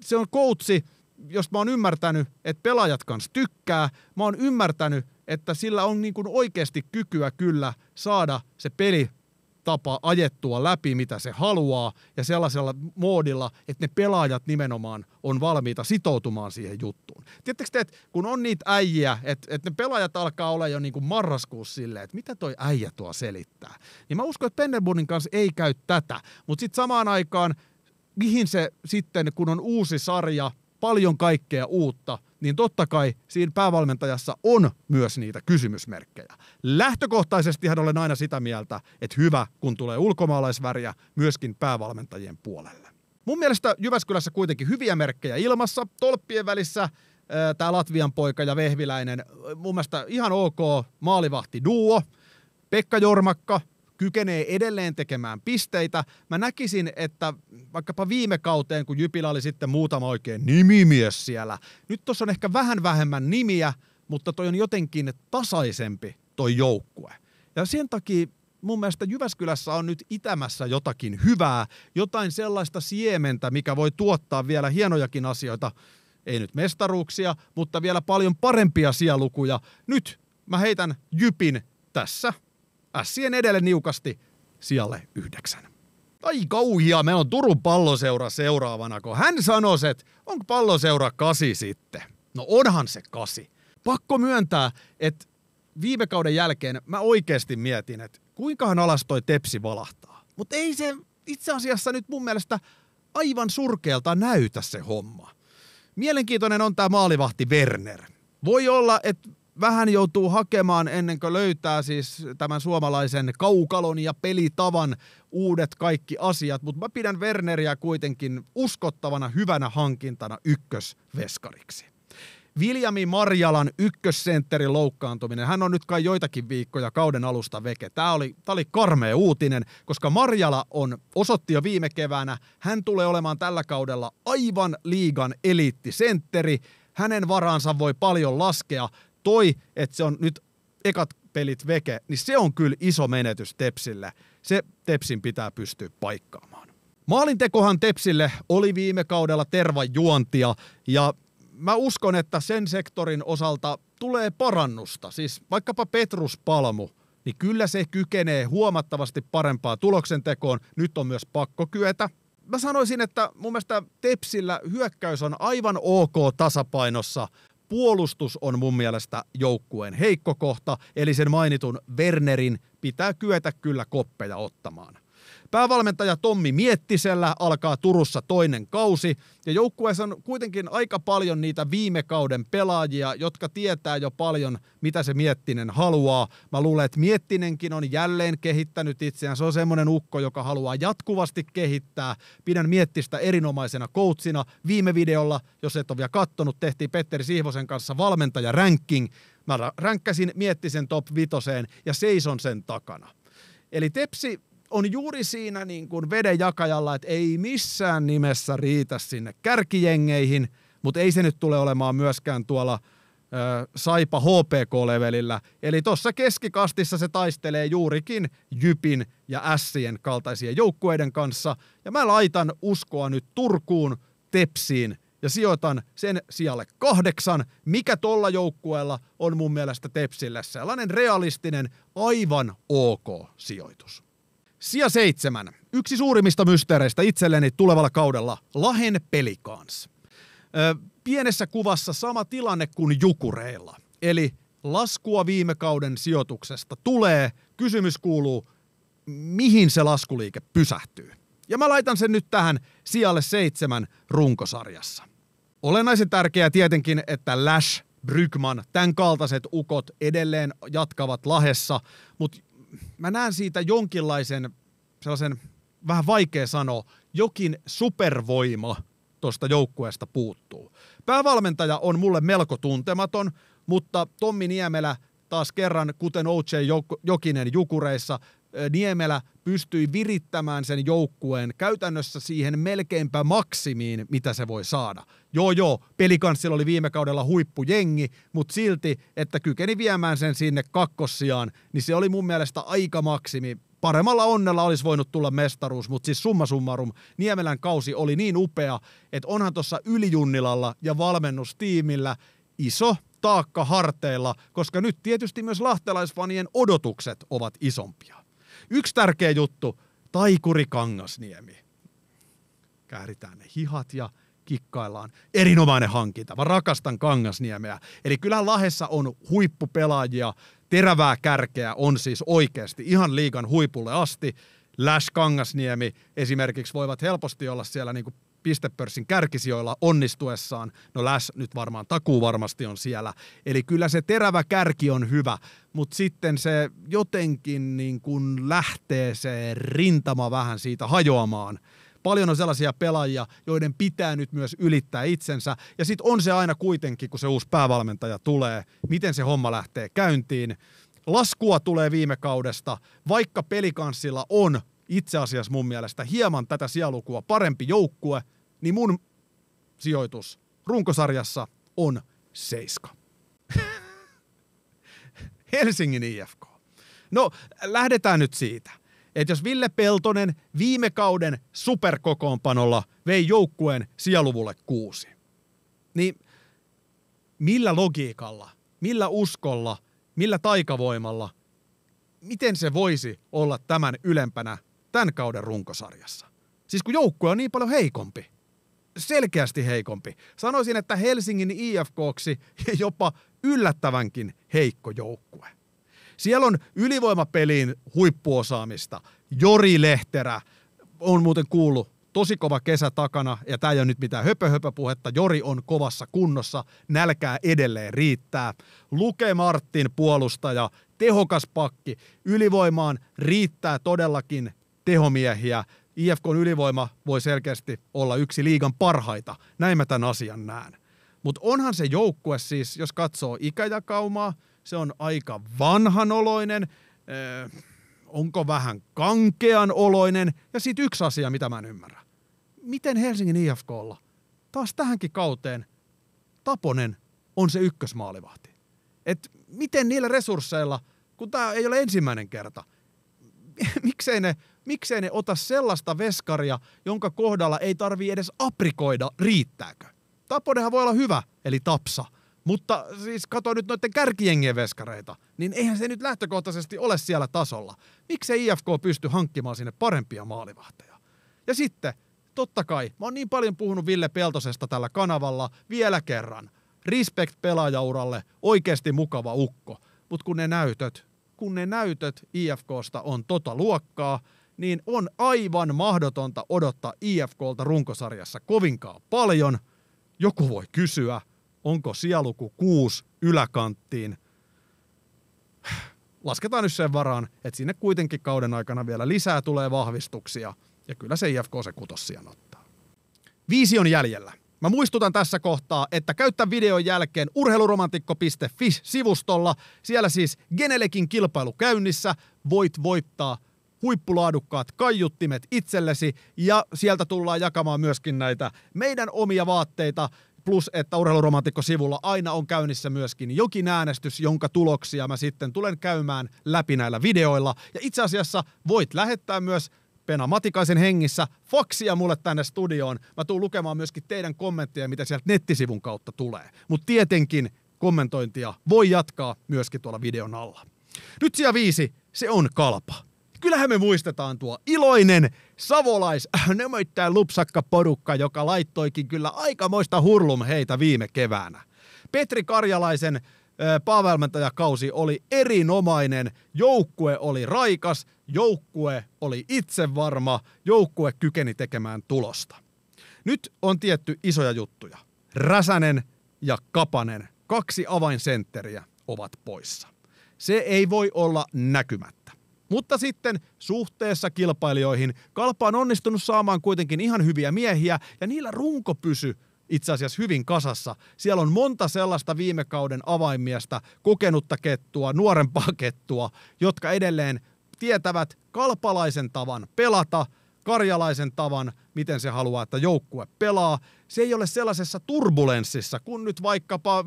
Se on koutsi, jos mä oon ymmärtänyt, että pelaajat kanssa tykkää. Mä oon ymmärtänyt, että sillä on niin kuin oikeasti kykyä kyllä saada se peli tapa ajettua läpi, mitä se haluaa, ja sellaisella moodilla, että ne pelaajat nimenomaan on valmiita sitoutumaan siihen juttuun. Tiedättekö te, että kun on niitä äijiä, että, että ne pelaajat alkaa olla jo niin kuin marraskuussa silleen, että mitä toi äijä tuo selittää. Niin mä uskon, että Pennerburnin kanssa ei käy tätä, mutta sitten samaan aikaan, mihin se sitten, kun on uusi sarja, paljon kaikkea uutta, niin totta kai siinä päävalmentajassa on myös niitä kysymysmerkkejä. Lähtökohtaisesti hän olen aina sitä mieltä, että hyvä, kun tulee ulkomaalaisväriä myöskin päävalmentajien puolelle. Mun mielestä Jyväskylässä kuitenkin hyviä merkkejä ilmassa, tolppien välissä äh, tämä Latvian poika ja Vehviläinen, äh, mun mielestä ihan ok maalivahti duo, Pekka Jormakka – kykenee edelleen tekemään pisteitä. Mä näkisin, että vaikkapa viime kauteen, kun Jypillä oli sitten muutama oikein nimimies siellä, nyt tuossa on ehkä vähän vähemmän nimiä, mutta toi on jotenkin tasaisempi toi joukkue. Ja sen takia mun mielestä Jyväskylässä on nyt itämässä jotakin hyvää, jotain sellaista siementä, mikä voi tuottaa vielä hienojakin asioita. Ei nyt mestaruuksia, mutta vielä paljon parempia sielukuja. Nyt mä heitän Jypin tässä. Sien edelle niukasti sijalle yhdeksän. Ai kauhia, me on Turun palloseura seuraavana, kun hän sanoi, että onko palloseura kasi sitten. No onhan se kasi. Pakko myöntää, että viime kauden jälkeen mä oikeasti mietin, että kuinkahan alas toi tepsi valahtaa. Mutta ei se itse asiassa nyt mun mielestä aivan surkealta näytä se homma. Mielenkiintoinen on tämä maalivahti Werner. Voi olla, että vähän joutuu hakemaan ennen kuin löytää siis tämän suomalaisen kaukalon ja pelitavan uudet kaikki asiat, mutta mä pidän Werneriä kuitenkin uskottavana hyvänä hankintana ykkösveskariksi. Viljami Marjalan ykkössentterin loukkaantuminen. Hän on nyt kai joitakin viikkoja kauden alusta veke. Tämä oli, tämä oli karmea uutinen, koska Marjala on, osoitti jo viime keväänä, hän tulee olemaan tällä kaudella aivan liigan eliittisentteri. Hänen varaansa voi paljon laskea toi, että se on nyt ekat pelit veke, niin se on kyllä iso menetys Tepsille. Se Tepsin pitää pystyä paikkaamaan. Maalintekohan Tepsille oli viime kaudella tervajuontia ja mä uskon, että sen sektorin osalta tulee parannusta. Siis vaikkapa Petrus Palmu, niin kyllä se kykenee huomattavasti parempaa tuloksentekoon. Nyt on myös pakko kyetä. Mä sanoisin, että mun mielestä Tepsillä hyökkäys on aivan ok tasapainossa, puolustus on mun mielestä joukkueen heikko kohta, eli sen mainitun Wernerin pitää kyetä kyllä koppeja ottamaan. Päävalmentaja Tommi Miettisellä alkaa Turussa toinen kausi, ja joukkueessa on kuitenkin aika paljon niitä viime kauden pelaajia, jotka tietää jo paljon, mitä se Miettinen haluaa. Mä luulen, että Miettinenkin on jälleen kehittänyt itseään. Se on semmoinen ukko, joka haluaa jatkuvasti kehittää. Pidän Miettistä erinomaisena coachina. Viime videolla, jos et ole vielä kattonut, tehtiin Petteri Sihvosen kanssa valmentaja ranking. Mä ränkkäsin Miettisen top vitoseen ja seison sen takana. Eli Tepsi on juuri siinä niin kuin jakajalla, että ei missään nimessä riitä sinne kärkijengeihin, mutta ei se nyt tule olemaan myöskään tuolla ö, Saipa HPK-levelillä. Eli tuossa keskikastissa se taistelee juurikin Jypin ja Ässien kaltaisien joukkueiden kanssa. Ja mä laitan uskoa nyt Turkuun, Tepsiin ja sijoitan sen sijalle kahdeksan, mikä tuolla joukkueella on mun mielestä Tepsille sellainen realistinen, aivan ok sijoitus. Sia seitsemän. Yksi suurimmista mysteereistä itselleni tulevalla kaudella. Lahen pelikans. pienessä kuvassa sama tilanne kuin Jukureilla. Eli laskua viime kauden sijoituksesta tulee. Kysymys kuuluu, mihin se laskuliike pysähtyy. Ja mä laitan sen nyt tähän sijalle seitsemän runkosarjassa. Olennaisen tärkeää tietenkin, että Lash, Brygman, tämän kaltaiset ukot edelleen jatkavat lahessa, mutta mä näen siitä jonkinlaisen sellaisen, vähän vaikea sanoa, jokin supervoima tuosta joukkueesta puuttuu. Päävalmentaja on mulle melko tuntematon, mutta Tommi Niemelä taas kerran, kuten O.J. Jokinen Jukureissa, Niemelä pystyi virittämään sen joukkueen käytännössä siihen melkeinpä maksimiin, mitä se voi saada. Joo, joo, pelikanssilla oli viime kaudella huippujengi, mutta silti, että kykeni viemään sen sinne kakkossiaan, niin se oli mun mielestä aika maksimi. Paremmalla onnella olisi voinut tulla mestaruus, mutta siis summa summarum, Niemelän kausi oli niin upea, että onhan tuossa ylijunnilalla ja valmennustiimillä iso taakka harteilla, koska nyt tietysti myös lahtelaisfanien odotukset ovat isompia. Yksi tärkeä juttu, taikuri Kangasniemi. Kääritään ne hihat ja kikkaillaan. Erinomainen hankinta. Mä rakastan Kangasniemeä. Eli kyllä Lahessa on huippupelaajia, terävää kärkeä on siis oikeasti ihan liikan huipulle asti. Läs Kangasniemi esimerkiksi voivat helposti olla siellä niin kuin pistepörssin kärkisijoilla onnistuessaan. No Läs nyt varmaan takuu varmasti on siellä. Eli kyllä se terävä kärki on hyvä, mutta sitten se jotenkin niin kun lähtee se rintama vähän siitä hajoamaan paljon on sellaisia pelaajia, joiden pitää nyt myös ylittää itsensä. Ja sitten on se aina kuitenkin, kun se uusi päävalmentaja tulee, miten se homma lähtee käyntiin. Laskua tulee viime kaudesta, vaikka pelikanssilla on itse asiassa mun mielestä hieman tätä sielukua parempi joukkue – niin mun sijoitus runkosarjassa on seiska. Helsingin IFK. No, lähdetään nyt siitä, että jos Ville Peltonen viime kauden superkokoonpanolla vei joukkueen sialuvulle kuusi, niin millä logiikalla, millä uskolla, millä taikavoimalla, miten se voisi olla tämän ylempänä tämän kauden runkosarjassa? Siis kun joukkue on niin paljon heikompi selkeästi heikompi. Sanoisin, että Helsingin IFKksi jopa yllättävänkin heikko joukkue. Siellä on ylivoimapeliin huippuosaamista. Jori Lehterä on muuten kuullut tosi kova kesä takana, ja tämä ei ole nyt mitään höpöhöpöpuhetta, Jori on kovassa kunnossa, nälkää edelleen riittää. Luke Martin puolustaja, tehokas pakki, ylivoimaan riittää todellakin tehomiehiä, IFKn ylivoima voi selkeästi olla yksi liigan parhaita. Näin mä tämän asian näen. Mutta onhan se joukkue siis, jos katsoo ikäjakaumaa, se on aika vanhanoloinen, öö, onko vähän kankean oloinen. Ja sitten yksi asia, mitä mä en ymmärrä. Miten Helsingin IFKlla taas tähänkin kauteen Taponen on se ykkösmaalivahti? Et miten niillä resursseilla, kun tämä ei ole ensimmäinen kerta, miksei ne miksei ne ota sellaista veskaria, jonka kohdalla ei tarvii edes aprikoida, riittääkö? Taponenhan voi olla hyvä, eli tapsa. Mutta siis kato nyt noiden kärkijengien veskareita, niin eihän se nyt lähtökohtaisesti ole siellä tasolla. Miksei IFK pysty hankkimaan sinne parempia maalivahteja? Ja sitten, totta kai, mä oon niin paljon puhunut Ville Peltosesta tällä kanavalla vielä kerran. Respect pelaajauralle, oikeasti mukava ukko. Mutta kun ne näytöt, kun ne näytöt IFKsta on tota luokkaa, niin on aivan mahdotonta odottaa IFKlta runkosarjassa kovinkaan paljon. Joku voi kysyä, onko sieluku 6 yläkanttiin. Lasketaan nyt sen varaan, että sinne kuitenkin kauden aikana vielä lisää tulee vahvistuksia, ja kyllä se IFK se kutossian ottaa. Viisi on jäljellä. Mä muistutan tässä kohtaa, että käyttä videon jälkeen urheiluromantikko.fi-sivustolla, siellä siis Genelekin kilpailu käynnissä, voit voittaa – huippulaadukkaat kaiuttimet itsellesi ja sieltä tullaan jakamaan myöskin näitä meidän omia vaatteita plus että urheiluromantikko-sivulla aina on käynnissä myöskin jokin äänestys, jonka tuloksia mä sitten tulen käymään läpi näillä videoilla. Ja itse asiassa voit lähettää myös Pena Matikaisen hengissä faksia mulle tänne studioon. Mä tuun lukemaan myöskin teidän kommentteja, mitä sieltä nettisivun kautta tulee. Mutta tietenkin kommentointia voi jatkaa myöskin tuolla videon alla. Nyt siellä viisi, se on kalpa kyllähän me muistetaan tuo iloinen savolais äh, nömöittäin lupsakka porukka, joka laittoikin kyllä aikamoista hurlum heitä viime keväänä. Petri Karjalaisen äh, päävalmentajakausi oli erinomainen, joukkue oli raikas, joukkue oli itsevarma, joukkue kykeni tekemään tulosta. Nyt on tietty isoja juttuja. Räsänen ja Kapanen, kaksi avainsentteriä, ovat poissa. Se ei voi olla näkymättä. Mutta sitten suhteessa kilpailijoihin Kalpa on onnistunut saamaan kuitenkin ihan hyviä miehiä ja niillä runko pysy itse asiassa hyvin kasassa. Siellä on monta sellaista viime kauden avaimiesta, kokenutta kettua, nuorempaa kettua, jotka edelleen tietävät kalpalaisen tavan pelata, karjalaisen tavan, miten se haluaa, että joukkue pelaa. Se ei ole sellaisessa turbulenssissa, kun nyt vaikkapa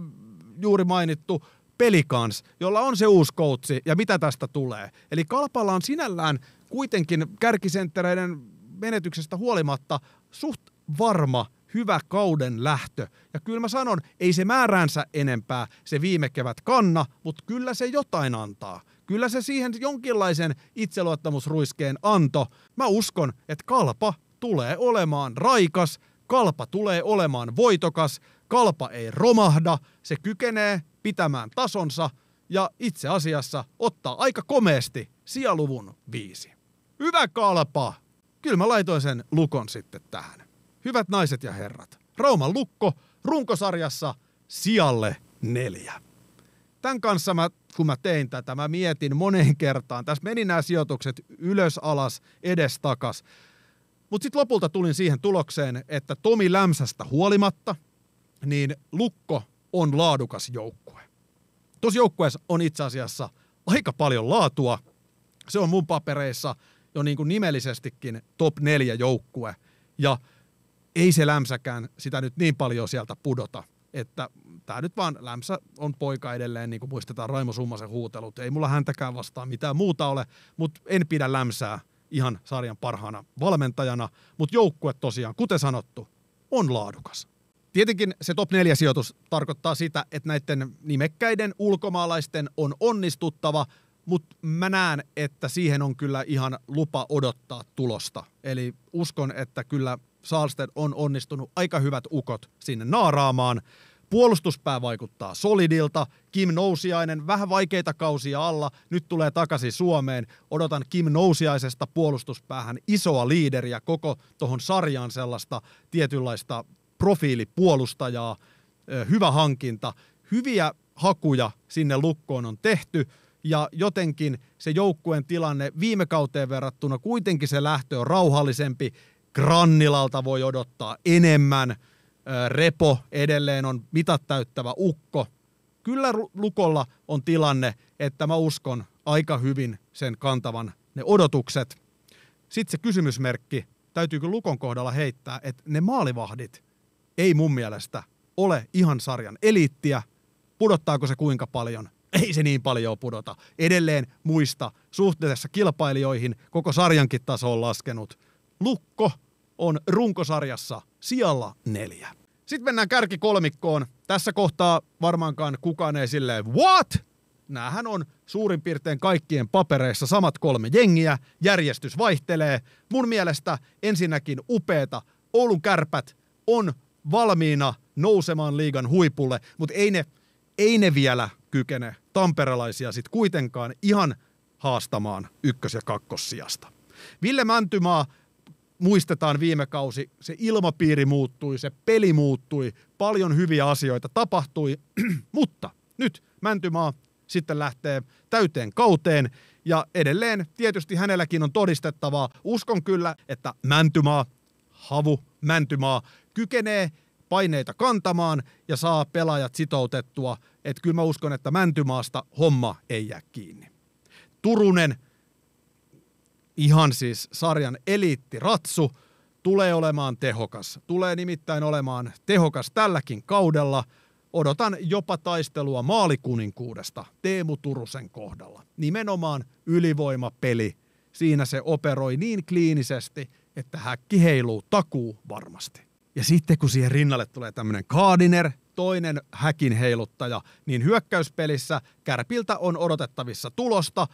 juuri mainittu peli kans, jolla on se uusi koutsi ja mitä tästä tulee. Eli Kalpalla on sinällään kuitenkin kärkisenttereiden menetyksestä huolimatta suht varma hyvä kauden lähtö. Ja kyllä mä sanon, ei se määränsä enempää se viime kevät kanna, mutta kyllä se jotain antaa. Kyllä se siihen jonkinlaisen itseluottamusruiskeen anto. Mä uskon, että kalpa tulee olemaan raikas, kalpa tulee olemaan voitokas, kalpa ei romahda, se kykenee pitämään tasonsa ja itse asiassa ottaa aika komeesti sijaluvun viisi. Hyvä kalpa! Kyllä mä laitoin sen lukon sitten tähän. Hyvät naiset ja herrat, Rauman lukko runkosarjassa sijalle neljä. Tämän kanssa mä, kun mä tein tätä, mä mietin moneen kertaan. Tässä meni nämä sijoitukset ylös, alas, edes, takas. Mutta sitten lopulta tulin siihen tulokseen, että Tomi Lämsästä huolimatta, niin lukko on laadukas joukkue. Tuossa joukkueessa on itse asiassa aika paljon laatua. Se on mun papereissa jo niin kuin nimellisestikin top neljä joukkue. Ja ei se lämsäkään sitä nyt niin paljon sieltä pudota, että tämä nyt vaan lämsä on poika edelleen, niin kuin muistetaan Raimo Summasen huutelut. Ei mulla häntäkään vastaan mitään muuta ole, mutta en pidä lämsää ihan sarjan parhaana valmentajana. Mutta joukkue tosiaan, kuten sanottu, on laadukas. Tietenkin se top 4 sijoitus tarkoittaa sitä, että näiden nimekkäiden ulkomaalaisten on onnistuttava, mutta mä näen, että siihen on kyllä ihan lupa odottaa tulosta. Eli uskon, että kyllä Saalsten on onnistunut aika hyvät ukot sinne naaraamaan. Puolustuspää vaikuttaa solidilta. Kim Nousiainen, vähän vaikeita kausia alla, nyt tulee takaisin Suomeen. Odotan Kim Nousiaisesta puolustuspäähän isoa liideriä koko tuohon sarjaan sellaista tietynlaista profiilipuolustajaa, hyvä hankinta, hyviä hakuja sinne lukkoon on tehty ja jotenkin se joukkueen tilanne viime kauteen verrattuna kuitenkin se lähtö on rauhallisempi, Grannilalta voi odottaa enemmän, Repo edelleen on mitat täyttävä ukko. Kyllä Lukolla on tilanne, että mä uskon aika hyvin sen kantavan ne odotukset. Sitten se kysymysmerkki, täytyykö Lukon kohdalla heittää, että ne maalivahdit, ei mun mielestä ole ihan sarjan eliittiä. Pudottaako se kuinka paljon? Ei se niin paljon pudota. Edelleen muista, suhteessa kilpailijoihin koko sarjankin taso on laskenut. Lukko on runkosarjassa sijalla neljä. Sitten mennään kärkikolmikkoon. Tässä kohtaa varmaankaan kukaan ei silleen, what? Nämähän on suurin piirtein kaikkien papereissa samat kolme jengiä, järjestys vaihtelee. Mun mielestä ensinnäkin upeeta Oulun kärpät on valmiina nousemaan liigan huipulle, mutta ei ne, ei ne vielä kykene tamperalaisia sitten kuitenkaan ihan haastamaan ykkös- ja kakkossijasta. Ville Mäntymaa muistetaan viime kausi, se ilmapiiri muuttui, se peli muuttui, paljon hyviä asioita tapahtui, mutta nyt Mäntymaa sitten lähtee täyteen kauteen ja edelleen tietysti hänelläkin on todistettavaa. Uskon kyllä, että Mäntymaa, Havu, Mäntymaa kykenee paineita kantamaan ja saa pelaajat sitoutettua. Että kyllä mä uskon, että Mäntymaasta homma ei jää kiinni. Turunen, ihan siis sarjan eliitti ratsu tulee olemaan tehokas. Tulee nimittäin olemaan tehokas tälläkin kaudella. Odotan jopa taistelua maalikuninkuudesta Teemu Turusen kohdalla. Nimenomaan ylivoimapeli. Siinä se operoi niin kliinisesti, että häkki heiluu takuu varmasti. Ja sitten kun siihen rinnalle tulee tämmöinen Kaadiner, toinen häkin heiluttaja, niin hyökkäyspelissä kärpiltä on odotettavissa tulosta,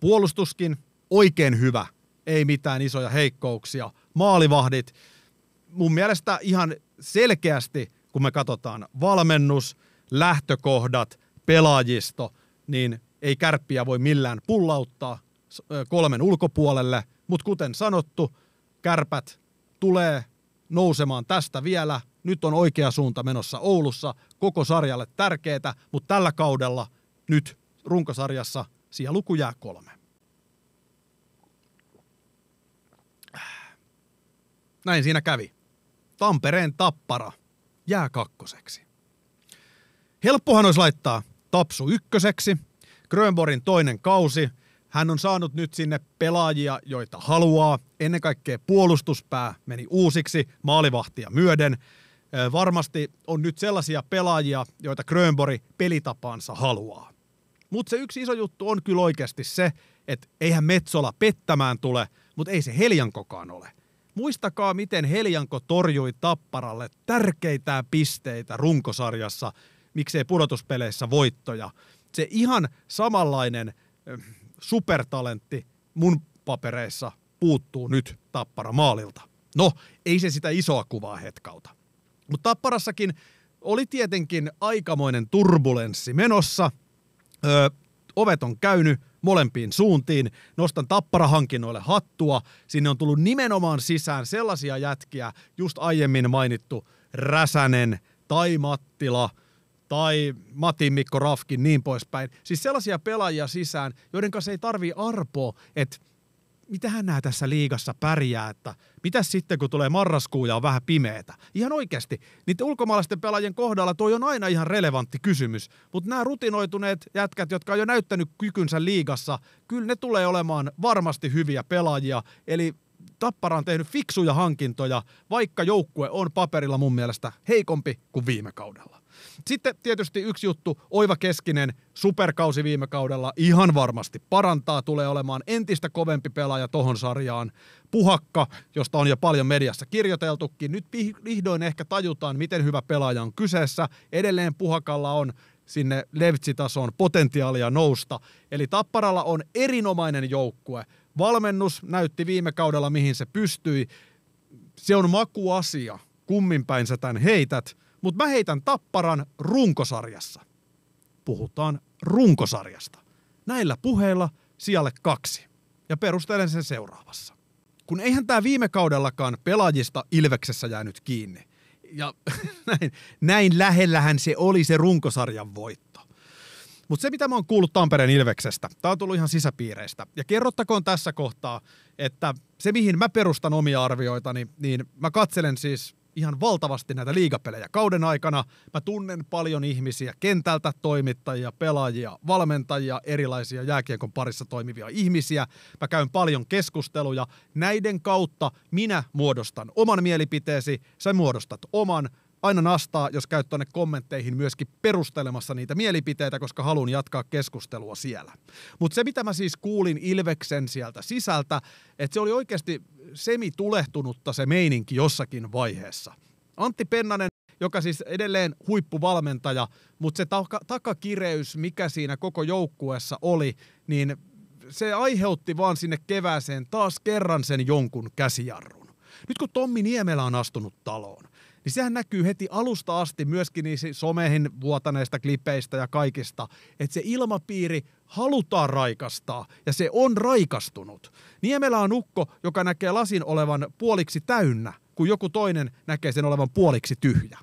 puolustuskin oikein hyvä, ei mitään isoja heikkouksia, maalivahdit, mun mielestä ihan selkeästi, kun me katsotaan valmennus, lähtökohdat, pelaajisto, niin ei kärppiä voi millään pullauttaa kolmen ulkopuolelle, mutta kuten sanottu, kärpät tulee nousemaan tästä vielä. Nyt on oikea suunta menossa Oulussa, koko sarjalle tärkeetä, mutta tällä kaudella nyt runkosarjassa siellä luku jää kolme. Näin siinä kävi. Tampereen tappara jää kakkoseksi. Helppohan olisi laittaa Tapsu ykköseksi, Grönborin toinen kausi – hän on saanut nyt sinne pelaajia, joita haluaa. Ennen kaikkea puolustuspää meni uusiksi maalivahtia myöden. Varmasti on nyt sellaisia pelaajia, joita Grönbori pelitapaansa haluaa. Mutta se yksi iso juttu on kyllä oikeasti se, että eihän Metsola pettämään tule, mutta ei se Heljankokaan ole. Muistakaa, miten Heljanko torjui Tapparalle tärkeitä pisteitä runkosarjassa, miksei pudotuspeleissä voittoja. Se ihan samanlainen supertalentti mun papereissa puuttuu nyt Tappara maalilta. No, ei se sitä isoa kuvaa hetkauta. Mutta Tapparassakin oli tietenkin aikamoinen turbulenssi menossa. Öö, ovet on käynyt molempiin suuntiin. Nostan tapparahankinnoille hattua. Sinne on tullut nimenomaan sisään sellaisia jätkiä, just aiemmin mainittu Räsänen tai Mattila – tai Mati Mikko Rafkin, niin poispäin. Siis sellaisia pelaajia sisään, joiden kanssa ei tarvi arpoa, että mitä hän näe tässä liigassa pärjää, että mitä sitten kun tulee marraskuu ja on vähän pimeetä. Ihan oikeasti, niiden ulkomaalaisten pelaajien kohdalla toi on aina ihan relevantti kysymys, mutta nämä rutinoituneet jätkät, jotka on jo näyttänyt kykynsä liigassa, kyllä ne tulee olemaan varmasti hyviä pelaajia, eli Tappara on tehnyt fiksuja hankintoja, vaikka joukkue on paperilla mun mielestä heikompi kuin viime kaudella. Sitten tietysti yksi juttu, Oiva Keskinen, superkausi viime kaudella, ihan varmasti parantaa, tulee olemaan entistä kovempi pelaaja tohon sarjaan. Puhakka, josta on jo paljon mediassa kirjoiteltukin, nyt vihdoin ehkä tajutaan, miten hyvä pelaaja on kyseessä. Edelleen Puhakalla on sinne Levtsitasoon potentiaalia nousta. Eli Tapparalla on erinomainen joukkue, Valmennus näytti viime kaudella, mihin se pystyi. Se on makuasia, kummin päin sä tämän heität, mutta mä heitän tapparan runkosarjassa. Puhutaan runkosarjasta. Näillä puheilla sijalle kaksi. Ja perustelen sen seuraavassa. Kun eihän tämä viime kaudellakaan pelaajista Ilveksessä jäänyt kiinni. Ja näin, näin lähellähän se oli se runkosarjan voitto. Mutta se, mitä mä oon kuullut Tampereen Ilveksestä, tämä on tullut ihan sisäpiireistä. Ja kerrottakoon tässä kohtaa, että se, mihin mä perustan omia arvioitani, niin mä katselen siis ihan valtavasti näitä liigapelejä kauden aikana. Mä tunnen paljon ihmisiä kentältä, toimittajia, pelaajia, valmentajia, erilaisia jääkiekon parissa toimivia ihmisiä. Mä käyn paljon keskusteluja. Näiden kautta minä muodostan oman mielipiteesi, sä muodostat oman aina nastaa, jos käyt tuonne kommentteihin myöskin perustelemassa niitä mielipiteitä, koska haluan jatkaa keskustelua siellä. Mutta se, mitä mä siis kuulin Ilveksen sieltä sisältä, että se oli oikeasti semi-tulehtunutta se meininki jossakin vaiheessa. Antti Pennanen joka siis edelleen huippuvalmentaja, mutta se taka- takakireys, mikä siinä koko joukkueessa oli, niin se aiheutti vaan sinne kevääseen taas kerran sen jonkun käsijarrun. Nyt kun Tommi Niemelä on astunut taloon, niin sehän näkyy heti alusta asti myöskin niissä someihin vuotaneista klipeistä ja kaikista, että se ilmapiiri halutaan raikastaa ja se on raikastunut. Niemelä on ukko, joka näkee lasin olevan puoliksi täynnä, kun joku toinen näkee sen olevan puoliksi tyhjä.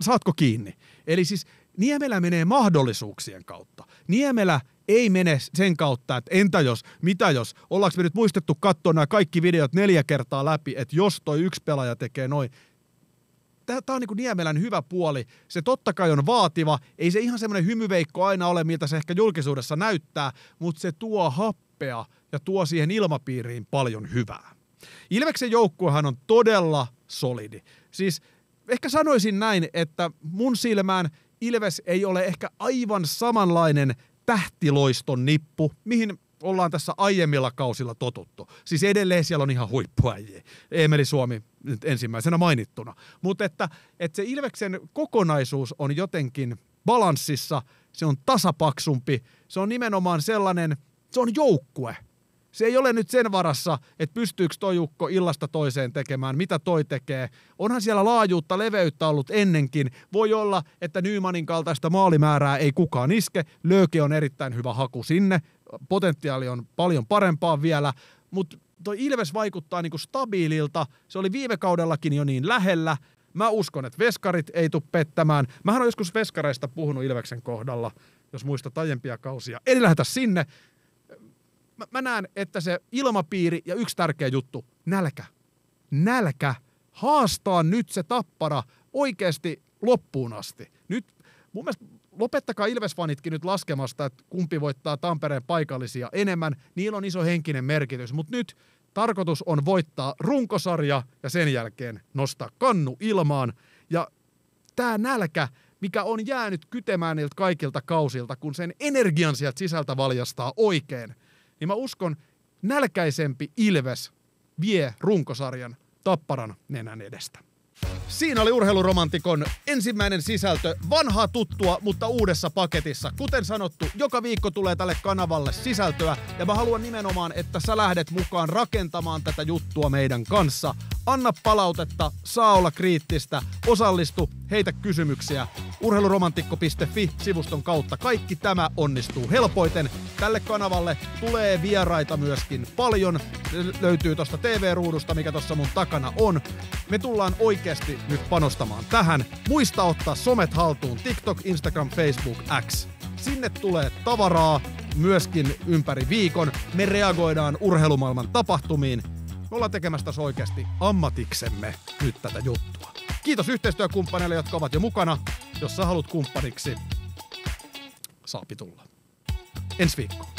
Saatko kiinni? Eli siis Niemelä menee mahdollisuuksien kautta. Niemelä ei mene sen kautta, että entä jos, mitä jos, ollaanko me nyt muistettu katsoa nämä kaikki videot neljä kertaa läpi, että jos toi yksi pelaaja tekee noin, tämä on niin kuin Niemelän hyvä puoli. Se totta kai on vaativa, ei se ihan semmoinen hymyveikko aina ole, miltä se ehkä julkisuudessa näyttää, mutta se tuo happea ja tuo siihen ilmapiiriin paljon hyvää. Ilveksen joukkuehan on todella solidi. Siis ehkä sanoisin näin, että mun silmään Ilves ei ole ehkä aivan samanlainen tähtiloiston nippu, mihin ollaan tässä aiemmilla kausilla totuttu. Siis edelleen siellä on ihan huippuäjiä. Emeli Suomi nyt ensimmäisenä mainittuna. Mutta että, että se Ilveksen kokonaisuus on jotenkin balanssissa, se on tasapaksumpi, se on nimenomaan sellainen, se on joukkue. Se ei ole nyt sen varassa, että pystyykö toi Jukko illasta toiseen tekemään, mitä toi tekee. Onhan siellä laajuutta, leveyttä ollut ennenkin. Voi olla, että Nymanin kaltaista maalimäärää ei kukaan iske. Lööke on erittäin hyvä haku sinne potentiaali on paljon parempaa vielä, mutta tuo Ilves vaikuttaa niinku stabiililta. Se oli viime kaudellakin jo niin lähellä. Mä uskon, että veskarit ei tule pettämään. Mähän on joskus veskareista puhunut Ilveksen kohdalla, jos muista aiempia kausia. Eli lähetä sinne. Mä, mä näen, että se ilmapiiri ja yksi tärkeä juttu, nälkä. Nälkä. Haastaa nyt se tappara oikeasti loppuun asti. Nyt mun mielestä lopettakaa Ilvesfanitkin nyt laskemasta, että kumpi voittaa Tampereen paikallisia enemmän. Niillä on iso henkinen merkitys, mutta nyt tarkoitus on voittaa runkosarja ja sen jälkeen nostaa kannu ilmaan. Ja tämä nälkä, mikä on jäänyt kytemään niiltä kaikilta kausilta, kun sen energian sieltä sisältä valjastaa oikein, niin mä uskon, nälkäisempi Ilves vie runkosarjan tapparan nenän edestä. Siinä oli urheiluromantikon ensimmäinen sisältö, vanhaa tuttua, mutta uudessa paketissa. Kuten sanottu, joka viikko tulee tälle kanavalle sisältöä ja mä haluan nimenomaan, että sä lähdet mukaan rakentamaan tätä juttua meidän kanssa. Anna palautetta, saa olla kriittistä, osallistu, heitä kysymyksiä. Urheiluromantikko.fi-sivuston kautta kaikki tämä onnistuu helpoiten. Tälle kanavalle tulee vieraita myöskin paljon. Löytyy tuosta TV-ruudusta, mikä tuossa mun takana on. Me tullaan oikeasti nyt panostamaan tähän. Muista ottaa somet haltuun TikTok, Instagram, Facebook, X. Sinne tulee tavaraa myöskin ympäri viikon. Me reagoidaan urheilumaailman tapahtumiin. Me ollaan tekemässä tässä oikeasti ammatiksemme nyt tätä juttua. Kiitos yhteistyökumppaneille, jotka ovat jo mukana. Jos sä haluat kumppaniksi, saapi tulla. Ensi viikkoon.